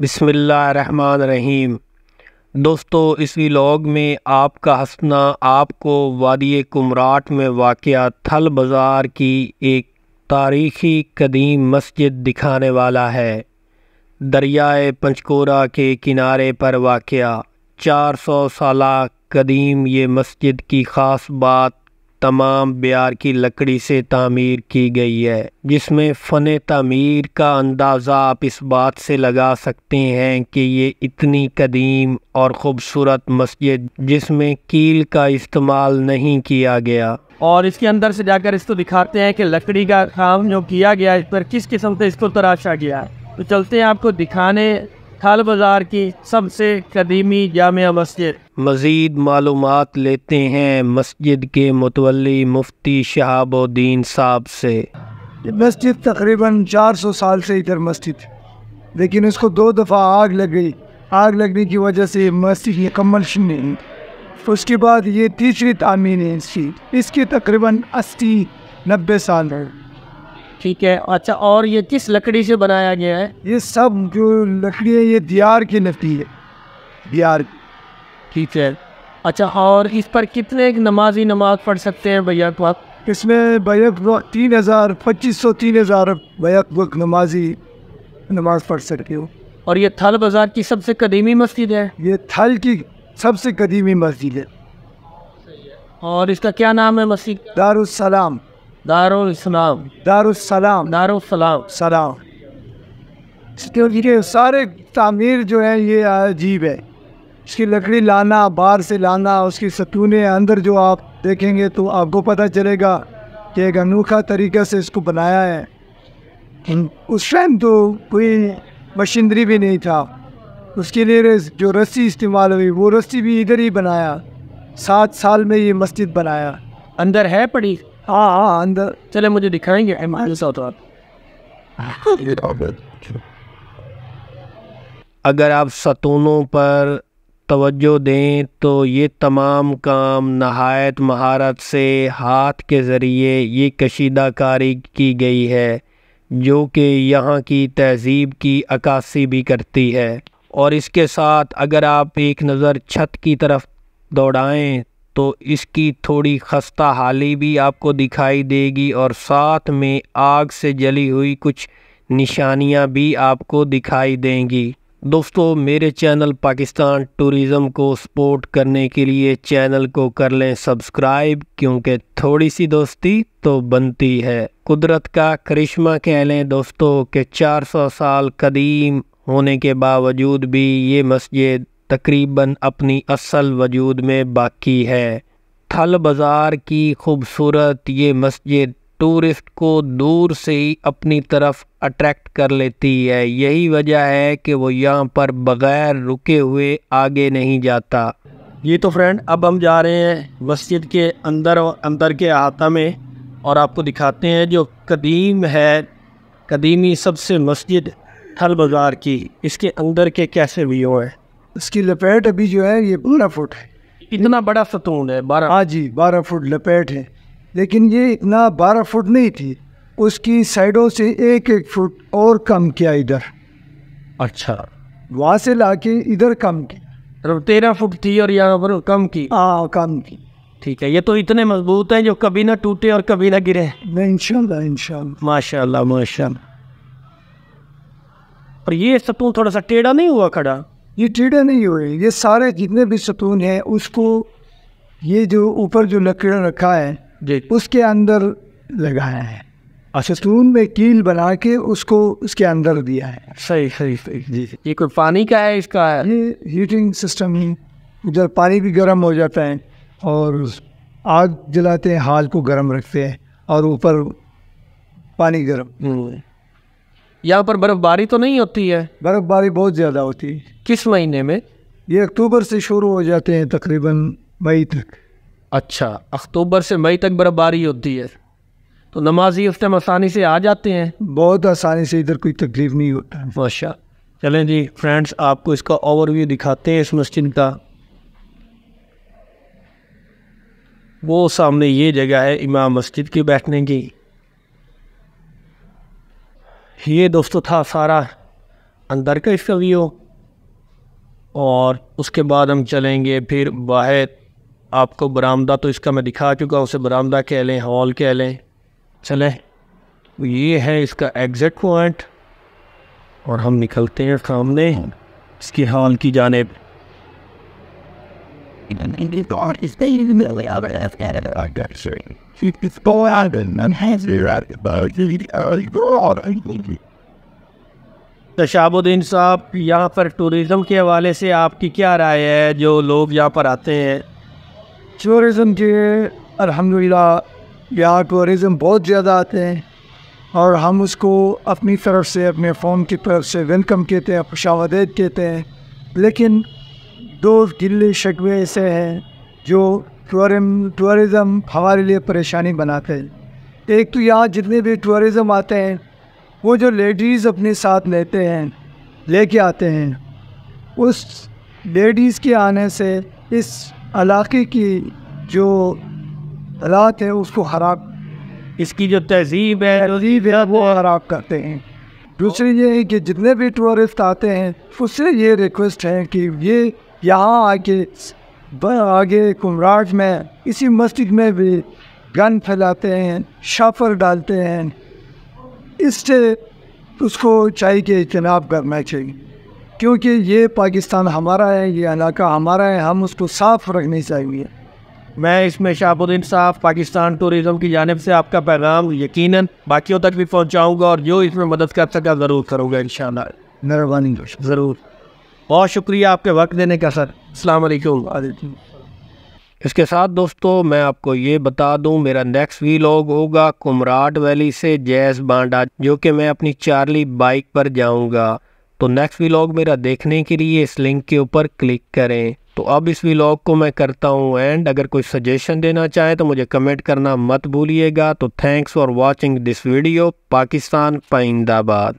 बिसमीम दोस्तों इस व्लॉग में आपका हंसना आपको वादी कुमराट में वाक़ थल बाज़ार की एक तारीख़ी कदीम मस्जिद दिखाने वाला है दरियाए पंचकोरा के किनारे पर वाक़ 400 साल कदीम ये मस्जिद की ख़ास बात तमाम बिहार की लकड़ी से तामीर की गई है जिसमें फ़न तमीर का अंदाज़ा आप इस बात से लगा सकते हैं कि ये इतनी कदीम और ख़ूबसूरत मस्जिद जिसमें कील का इस्तेमाल नहीं किया गया और इसके अंदर से जाकर इसको दिखाते हैं कि लकड़ी का काम जो किया गया इस पर किस किस्म से इसको तराशा गया तो चलते हैं आपको दिखाने खाल बाज़ार की सबसे कदीमी जाम मस्जिद मज़ीद मालूम लेते हैं मस्जिद के मुतवली मुफ्ती शहाबुद्दीन साहब से मस्जिद तकरीबन 400 साल से इधर मस्जिद लेकिन इसको दो दफ़ा आग लग गई आग लगने की वजह से मस्जिद कमल नहीं उसके बाद ये तीसरी तामीर है इसकी इसकी तकरीबन अस्सी नब्बे साल है ठीक है अच्छा और ये किस लकड़ी से बनाया गया है ये सब जो लकड़ी है ये दियार की लकड़ी है दियार की ठीक है अच्छा और इस पर कितने नमाजी नमाज पढ़ सकते हैं भैया को आप इसमें बैक तीन हज़ार पच्चीस सौ तीन हज़ार बैक वक्त नमाजी नमाज पढ़ सकते हो और ये थल बाज़ार की सबसे कदीमी मस्जिद है ये थल की सबसे कदीमी मस्जिद है और इसका क्या नाम है मस्जिद दारुसलाम दारुसलाम दारुसलाम दारुसलाम सलाम सारे तामीर जो है ये अजीब है उसकी लकड़ी लाना बाहर से लाना उसकी सतूने अंदर जो आप देखेंगे तो आपको पता चलेगा कि एक अनोखा तरीक़े से इसको बनाया है उस टाइम तो कोई मशीनरी भी नहीं था उसके लिए जो रस्सी इस्तेमाल हुई वो रस्सी भी इधर ही बनाया सात साल में ये मस्जिद बनाया अंदर है पड़ी हाँ हाँ अंदर चले मुझे दिखाएंगे तो अगर आप सतूनों पर तवज्जो दें तो ये तमाम काम नहायत महारत से हाथ के ज़रिए ये कशीदा कारी की गई है जो कि यहाँ की तहज़ीब की अक्सी भी करती है और इसके साथ अगर आप एक नज़र छत की तरफ दौड़ाएं तो इसकी थोड़ी खस्ता हाली भी आपको दिखाई देगी और साथ में आग से जली हुई कुछ निशानियाँ भी आपको दिखाई देंगी दोस्तों मेरे चैनल पाकिस्तान टूरिज़म को सपोर्ट करने के लिए चैनल को कर लें सब्सक्राइब क्योंकि थोड़ी सी दोस्ती तो बनती है कुदरत का करिश्मा कह लें दोस्तों के 400 साल कदीम होने के बावजूद भी ये मस्जिद तकरीबन अपनी असल वजूद में बाकी है थल बाज़ार की खूबसूरत ये मस्जिद टूरिस्ट को दूर से ही अपनी तरफ अट्रैक्ट कर लेती है यही वजह है कि वो यहाँ पर बग़ैर रुके हुए आगे नहीं जाता ये तो फ्रेंड अब हम जा रहे हैं मस्जिद के अंदर अंदर के आता में और आपको दिखाते हैं जो कदीम है कदीमी सबसे मस्जिद थल बाज़ार की इसके अंदर के कैसे व्यू है इसकी लपेट अभी जो है ये बारह फुट है इतना बड़ा सतून है बारह हाँ जी बारह फुट लपेट है लेकिन ये इतना बारह फुट नहीं थी उसकी साइडों से एक एक फुट और कम किया इधर अच्छा वहाँ से ला के इधर कम किया मतलब तेरह फुट थी और यहाँ पर कम की हाँ कम की ठीक है ये तो इतने मजबूत हैं जो कभी ना टूटे और कभी ना गिरे नहीं इंशाल्लाह इंशाल्लाह माशाल्लाह माशा और ये सतून थोड़ा सा टेढ़ा नहीं हुआ खड़ा ये टेढ़ा नहीं हुए ये सारे जितने भी सतून हैं उसको ये जो ऊपर जो लकड़ा रखा है जी उसके अंदर लगाया है अच्छा स्टून में कील बना के उसको उसके अंदर दिया है सही सही सही जी ये कोई पानी का है इसका है? ये हीटिंग सिस्टम ही जब पानी भी गर्म हो जाता है और आग जलाते हैं हाल को गर्म रखते हैं और ऊपर पानी गर्म हम्म। यहाँ पर बर्फ़बारी तो नहीं होती है बर्फ़बारी बहुत ज़्यादा होती है किस महीने में ये अक्टूबर से शुरू हो जाते हैं तकरीबन मई तक अच्छा अक्टूबर से मई तक बर्फबारी होती है तो नमाजी उस टाइम आसानी से आ जाते हैं बहुत आसानी से इधर कोई तकलीफ नहीं होता है माशा अच्छा। चलें जी फ्रेंड्स आपको इसका ओवरव्यू दिखाते हैं इस मस्जिद का वो सामने ये जगह है इमाम मस्जिद के बैठने की ये दोस्तों था सारा अंदर का इसका व्यू और उसके बाद हम चलेंगे फिर बाहर आपको बरामदा तो इसका मैं दिखा चुका उसे बरामदा कह लें हॉल कह लें चले ये है इसका एग्ज़िट पॉइंट और हम निकलते हैं सामने इसके हॉल की जानेब तशाबुद्दीन साहब यहाँ पर टूरिज़म के हवाले से आपकी क्या राय है जो लोग यहाँ पर आते हैं टूरिज़म के अलहमदिल्ला यहाँ टूरिज़म बहुत ज़्यादा आते हैं और हम उसको अपनी तरफ से अपने फोन की तरफ से वेलकम कहते हैं खुशावदेद कहते हैं लेकिन दो गिले शकवे ऐसे हैं जो टूरिम टूरिज़म हमारे लिए परेशानी बनाते हैं एक तो यहाँ जितने भी टूरिज़म आते हैं वो जो लेडीज़ अपने साथ लेते हैं लेके आते हैं उस लेडीज़ के आने से इस इलाके की जो हालात है उसको खराब इसकी जो तहजीब है तहजीब है वो खराब करते हैं दूसरी ये है कि जितने भी टूरिस्ट आते हैं उससे ये रिक्वेस्ट है कि ये यहाँ आके आगे कुमराज में इसी मस्जिद में भी गन फैलाते हैं शाफर डालते हैं इससे उसको चाहिए कि इजनाब करना चाहिए क्योंकि ये पाकिस्तान हमारा है ये इलाका हमारा है हम उसको साफ रखनी चाहिए मैं इसमें शाहबुद्दीन साहब पाकिस्तान टूरिज़म की जानब से आपका पैगाम यकीनन बाकियों तक भी पहुंचाऊंगा और जो इसमें मदद कर सका ज़रूर करूँगा इन मेहरबानी ज़रूर बहुत शुक्रिया आपके वक्त देने का सर अलैक्म इसके साथ दोस्तों मैं आपको ये बता दूं मेरा नेक्स्ट वी होगा कुमराट वैली से जैस बांडा जो कि मैं अपनी चार्ली बाइक पर जाऊंगा तो नेक्स्ट व्लॉग मेरा देखने के लिए इस लिंक के ऊपर क्लिक करें तो अब इस व्लॉग को मैं करता हूँ एंड अगर कोई सजेशन देना चाहे तो मुझे कमेंट करना मत भूलिएगा तो thanks for watching this video Pakistan पाइंदाबाद